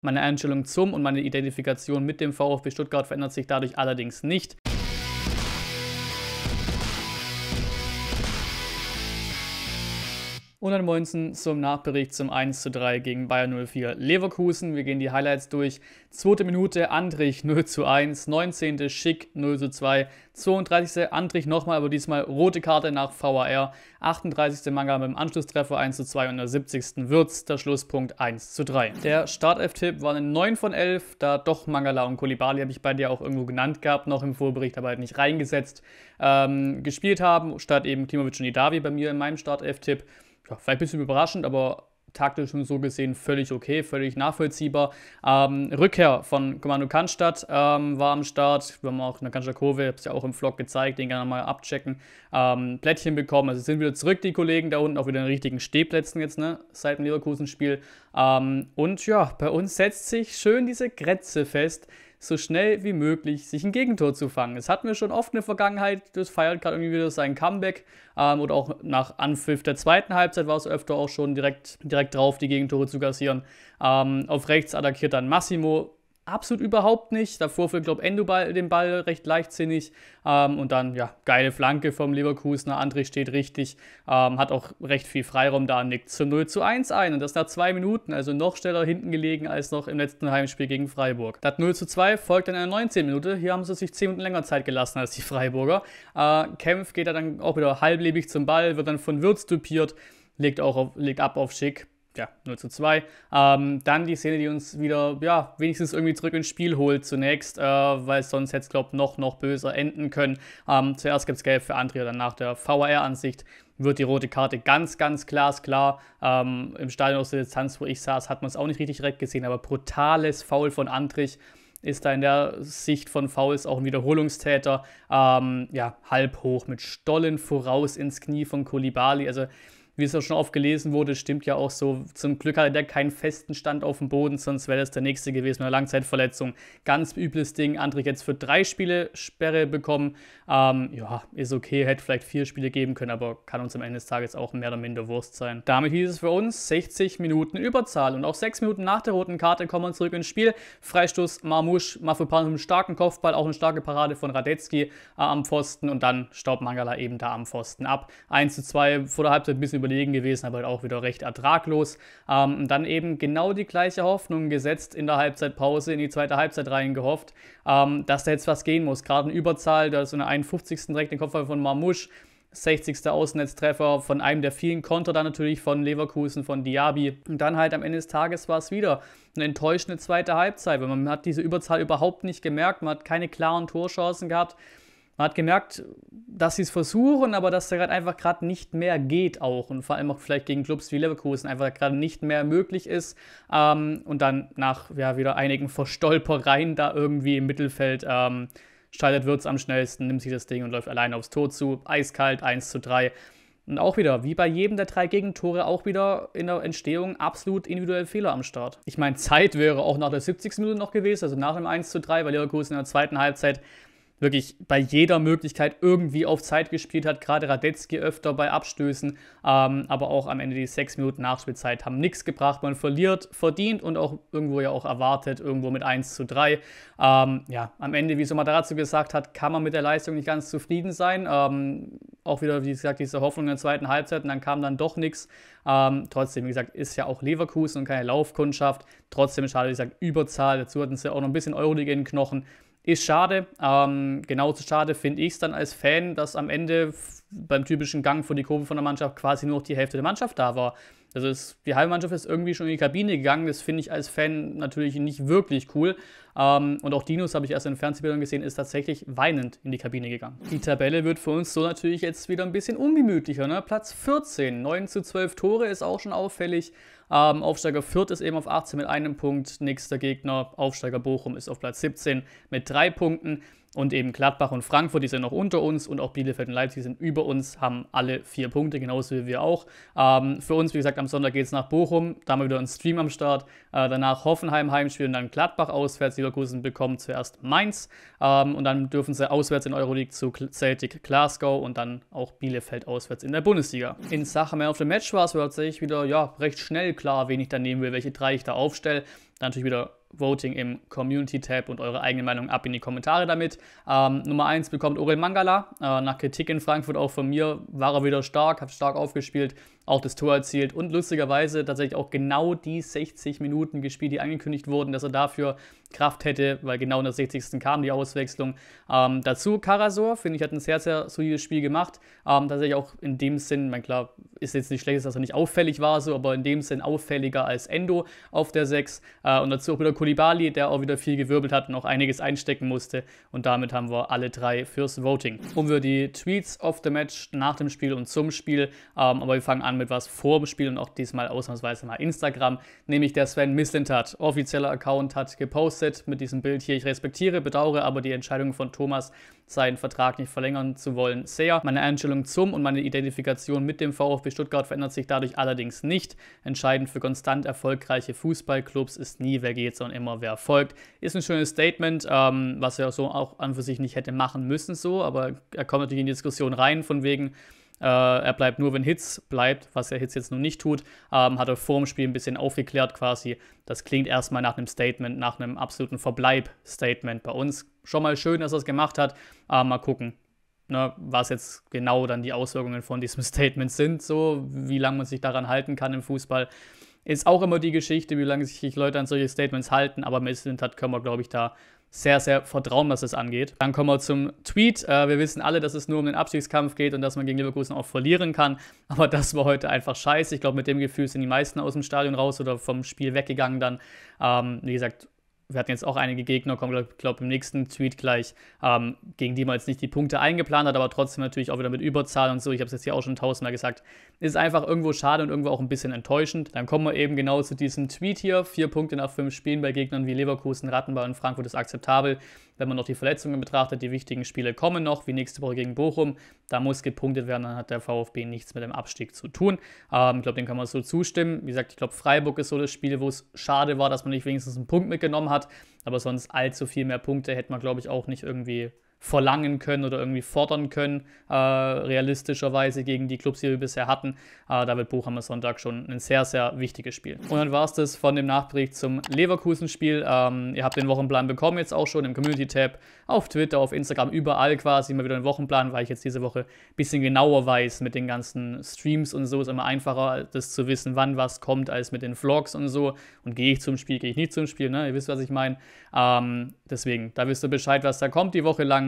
Meine Einstellung zum und meine Identifikation mit dem VfB Stuttgart verändert sich dadurch allerdings nicht. 119 zum Nachbericht zum 1 zu 3 gegen Bayern 04 Leverkusen. Wir gehen die Highlights durch. Zweite Minute Andrich 0 zu 1. 19. Schick 0 zu 2. 32. Andrich nochmal, aber diesmal rote Karte nach VAR, 38. Manga mit dem Anschlusstreffer 1 zu 2. und der 70. Würz der Schlusspunkt 1 zu 3. Der start f tipp war eine 9 von 11, da doch Mangala und Kolibali habe ich bei dir auch irgendwo genannt gehabt, noch im Vorbericht, aber halt nicht reingesetzt, ähm, gespielt haben, statt eben Klimovic und Idavi bei mir in meinem start f tipp ja, vielleicht ein bisschen überraschend, aber taktisch und so gesehen völlig okay, völlig nachvollziehbar. Ähm, Rückkehr von Kommando Cannstatt ähm, war am Start. Wir haben auch eine Cannstatt-Kurve, ich habe es ja auch im Vlog gezeigt, den gerne mal abchecken. Ähm, Plättchen bekommen, also sind wieder zurück, die Kollegen da unten, auch wieder in den richtigen Stehplätzen jetzt, ne, seit dem Leverkusen-Spiel. Ähm, und ja, bei uns setzt sich schön diese Grätze fest so schnell wie möglich sich ein Gegentor zu fangen. Das hatten wir schon oft in der Vergangenheit. Das feiert gerade irgendwie wieder sein Comeback. Ähm, oder auch nach Anpfiff der zweiten Halbzeit war es öfter auch schon direkt, direkt drauf, die Gegentore zu kassieren. Ähm, auf rechts attackiert dann Massimo absolut überhaupt nicht. Davor für, glaube Endo den Ball recht leichtsinnig. Ähm, und dann, ja, geile Flanke vom Leverkusener. André steht richtig, ähm, hat auch recht viel Freiraum da und nickt zu 0 zu 1 ein. Und das nach zwei Minuten, also noch schneller hinten gelegen als noch im letzten Heimspiel gegen Freiburg. Das 0 zu 2 folgt dann in der 19 Minute. Hier haben sie sich 10 Minuten länger Zeit gelassen als die Freiburger. Äh, Kempf geht da dann auch wieder halblebig zum Ball, wird dann von Würz dupiert, legt, auch auf, legt ab auf Schick ja, 0 zu 2. Ähm, dann die Szene, die uns wieder, ja, wenigstens irgendwie zurück ins Spiel holt zunächst, äh, weil sonst hätte es, glaube noch, noch böser enden können. Ähm, zuerst gibt es Gelb für Andrea, dann nach der vr ansicht wird die rote Karte ganz, ganz glasklar. Ähm, Im Stadion aus der Distanz, wo ich saß, hat man es auch nicht richtig direkt gesehen, aber brutales Foul von Andrich ist da in der Sicht von Fouls auch ein Wiederholungstäter. Ähm, ja, halb hoch mit Stollen voraus ins Knie von Kolibali. Also wie es auch schon oft gelesen wurde, stimmt ja auch so. Zum Glück hatte der keinen festen Stand auf dem Boden, sonst wäre das der nächste gewesen, mit einer Langzeitverletzung. Ganz übles Ding. André jetzt für drei Spiele Sperre bekommen. Ähm, ja, ist okay, hätte vielleicht vier Spiele geben können, aber kann uns am Ende des Tages auch mehr oder minder Wurst sein. Damit hieß es für uns 60 Minuten Überzahl und auch sechs Minuten nach der roten Karte kommen wir zurück ins Spiel. Freistoß Marmouche, Mafopan mit einem starken Kopfball, auch eine starke Parade von Radetzky äh, am Pfosten und dann staubt Mangala eben da am Pfosten ab. 1 zu 2 vor der Halbzeit ein bisschen über überlegen gewesen, aber halt auch wieder recht ertraglos. Ähm, dann eben genau die gleiche Hoffnung gesetzt in der Halbzeitpause, in die zweite Halbzeit gehofft, ähm, dass da jetzt was gehen muss. Gerade eine Überzahl, da ist so eine 51. direkt den Kopf von Marmouche, 60. Außennetztreffer von einem der vielen Konter dann natürlich von Leverkusen, von Diaby. Und dann halt am Ende des Tages war es wieder eine enttäuschende zweite Halbzeit, weil man hat diese Überzahl überhaupt nicht gemerkt, man hat keine klaren Torschancen gehabt man hat gemerkt, dass sie es versuchen, aber dass da gerade einfach gerade nicht mehr geht auch und vor allem auch vielleicht gegen Clubs wie Leverkusen einfach gerade nicht mehr möglich ist ähm, und dann nach ja, wieder einigen Verstolpereien da irgendwie im Mittelfeld ähm, schaltet Würz am schnellsten, nimmt sich das Ding und läuft alleine aufs Tor zu, eiskalt 1 zu 3. Und auch wieder, wie bei jedem der drei Gegentore, auch wieder in der Entstehung absolut individuell Fehler am Start. Ich meine, Zeit wäre auch nach der 70. Minute noch gewesen, also nach dem 1 zu 3, weil Leverkusen in der zweiten Halbzeit wirklich bei jeder Möglichkeit irgendwie auf Zeit gespielt hat. Gerade Radetzky öfter bei Abstößen, ähm, aber auch am Ende die sechs Minuten Nachspielzeit haben nichts gebracht. Man verliert verdient und auch irgendwo ja auch erwartet, irgendwo mit 1 zu 3. Ähm, ja, am Ende, wie dazu gesagt hat, kann man mit der Leistung nicht ganz zufrieden sein. Ähm, auch wieder, wie gesagt, diese Hoffnung in der zweiten Halbzeit und dann kam dann doch nichts. Ähm, trotzdem, wie gesagt, ist ja auch Leverkusen und keine Laufkundschaft. Trotzdem schade, wie gesagt, Überzahl. Dazu hatten sie auch noch ein bisschen Euroleague in den Knochen. Ist schade. Ähm, genauso schade finde ich es dann als Fan, dass am Ende beim typischen Gang vor die Kurve von der Mannschaft quasi nur noch die Hälfte der Mannschaft da war. Also ist, die halbe Mannschaft ist irgendwie schon in die Kabine gegangen. Das finde ich als Fan natürlich nicht wirklich cool. Ähm, und auch Dinos habe ich erst in Fernsehbildern gesehen, ist tatsächlich weinend in die Kabine gegangen. Die Tabelle wird für uns so natürlich jetzt wieder ein bisschen ungemütlicher. Ne? Platz 14, 9 zu 12 Tore ist auch schon auffällig. Ähm, Aufsteiger Fürth ist eben auf 18 mit einem Punkt. Nächster Gegner, Aufsteiger Bochum, ist auf Platz 17 mit drei Punkten. Und eben Gladbach und Frankfurt, die sind noch unter uns und auch Bielefeld und Leipzig sind über uns, haben alle vier Punkte, genauso wie wir auch. Ähm, für uns, wie gesagt, am Sonntag geht es nach Bochum, da haben wir wieder einen Stream am Start. Äh, danach Hoffenheim heimspielen, dann Gladbach auswärts, die Leverkusen bekommen zuerst Mainz ähm, und dann dürfen sie auswärts in Euroleague zu Celtic Glasgow und dann auch Bielefeld auswärts in der Bundesliga. In Sachen Man of the Match war es tatsächlich wieder ja, recht schnell klar, wen ich da nehmen will, welche drei ich da aufstelle. Dann natürlich wieder Voting im Community-Tab und eure eigene Meinung ab in die Kommentare damit. Ähm, Nummer 1 bekommt Orel Mangala. Äh, nach Kritik in Frankfurt auch von mir war er wieder stark, hat stark aufgespielt, auch das Tor erzielt und lustigerweise tatsächlich auch genau die 60 Minuten gespielt, die angekündigt wurden, dass er dafür Kraft hätte, weil genau in der 60. kam die Auswechslung. Ähm, dazu Karasor, finde ich, hat ein sehr, sehr solides Spiel gemacht. Ähm, tatsächlich auch in dem Sinn, mein klar, ist jetzt nicht schlecht, dass er nicht auffällig war, so, aber in dem Sinn auffälliger als Endo auf der 6. Äh, und dazu auch wieder Kulibali, der auch wieder viel gewirbelt hat und auch einiges einstecken musste. Und damit haben wir alle drei fürs Voting. Und wir die Tweets of the Match nach dem Spiel und zum Spiel. Ähm, aber wir fangen an mit was vor dem Spiel und auch diesmal ausnahmsweise mal Instagram, nämlich der Sven Mislintat, offizieller Account, hat gepostet, gepostet mit diesem Bild hier. Ich respektiere, bedauere aber die Entscheidung von Thomas, seinen Vertrag nicht verlängern zu wollen, sehr. Meine Einstellung zum und meine Identifikation mit dem VfB Stuttgart verändert sich dadurch allerdings nicht. Entscheidend für konstant erfolgreiche Fußballclubs ist nie, wer geht, sondern immer, wer folgt. Ist ein schönes Statement, ähm, was er so auch an für sich nicht hätte machen müssen, so, aber er kommt natürlich in die Diskussion rein, von wegen, äh, er bleibt nur, wenn Hits bleibt, was er Hits jetzt noch nicht tut. Ähm, hat er vor dem Spiel ein bisschen aufgeklärt quasi. Das klingt erstmal nach einem Statement, nach einem absoluten Verbleib-Statement bei uns. Schon mal schön, dass er es gemacht hat. Äh, mal gucken, ne, was jetzt genau dann die Auswirkungen von diesem Statement sind, so wie lange man sich daran halten kann im Fußball. Ist auch immer die Geschichte, wie lange sich Leute an solche Statements halten, aber mit Instant hat können wir, glaube ich, da sehr, sehr vertrauen, was das angeht. Dann kommen wir zum Tweet. Äh, wir wissen alle, dass es nur um den Abstiegskampf geht und dass man gegen Leverkusen auch verlieren kann. Aber das war heute einfach scheiße. Ich glaube, mit dem Gefühl sind die meisten aus dem Stadion raus oder vom Spiel weggegangen dann. Ähm, wie gesagt, wir hatten jetzt auch einige Gegner, kommen, glaube glaub, im nächsten Tweet gleich, ähm, gegen die man jetzt nicht die Punkte eingeplant hat, aber trotzdem natürlich auch wieder mit Überzahl und so. Ich habe es jetzt hier auch schon tausendmal gesagt. Ist einfach irgendwo schade und irgendwo auch ein bisschen enttäuschend. Dann kommen wir eben genau zu diesem Tweet hier. Vier Punkte nach fünf Spielen bei Gegnern wie Leverkusen, Rattenbau und Frankfurt ist akzeptabel. Wenn man noch die Verletzungen betrachtet, die wichtigen Spiele kommen noch, wie nächste Woche gegen Bochum. Da muss gepunktet werden, dann hat der VfB nichts mit dem Abstieg zu tun. Ähm, ich glaube, dem kann man so zustimmen. Wie gesagt, ich glaube, Freiburg ist so das Spiel, wo es schade war, dass man nicht wenigstens einen Punkt mitgenommen hat. Aber sonst allzu viel mehr Punkte hätte man, glaube ich, auch nicht irgendwie verlangen können oder irgendwie fordern können, äh, realistischerweise gegen die Clubs, die wir bisher hatten. Äh, da wird Bochum am Sonntag schon ein sehr, sehr wichtiges Spiel. Und dann war es das von dem Nachbericht zum Leverkusen-Spiel. Ähm, ihr habt den Wochenplan bekommen jetzt auch schon im Community-Tab, auf Twitter, auf Instagram, überall quasi immer wieder einen Wochenplan, weil ich jetzt diese Woche ein bisschen genauer weiß mit den ganzen Streams und so. Ist immer einfacher, das zu wissen, wann was kommt, als mit den Vlogs und so. Und gehe ich zum Spiel, gehe ich nicht zum Spiel, ne? Ihr wisst, was ich meine. Ähm, deswegen, da wisst ihr Bescheid, was da kommt die Woche lang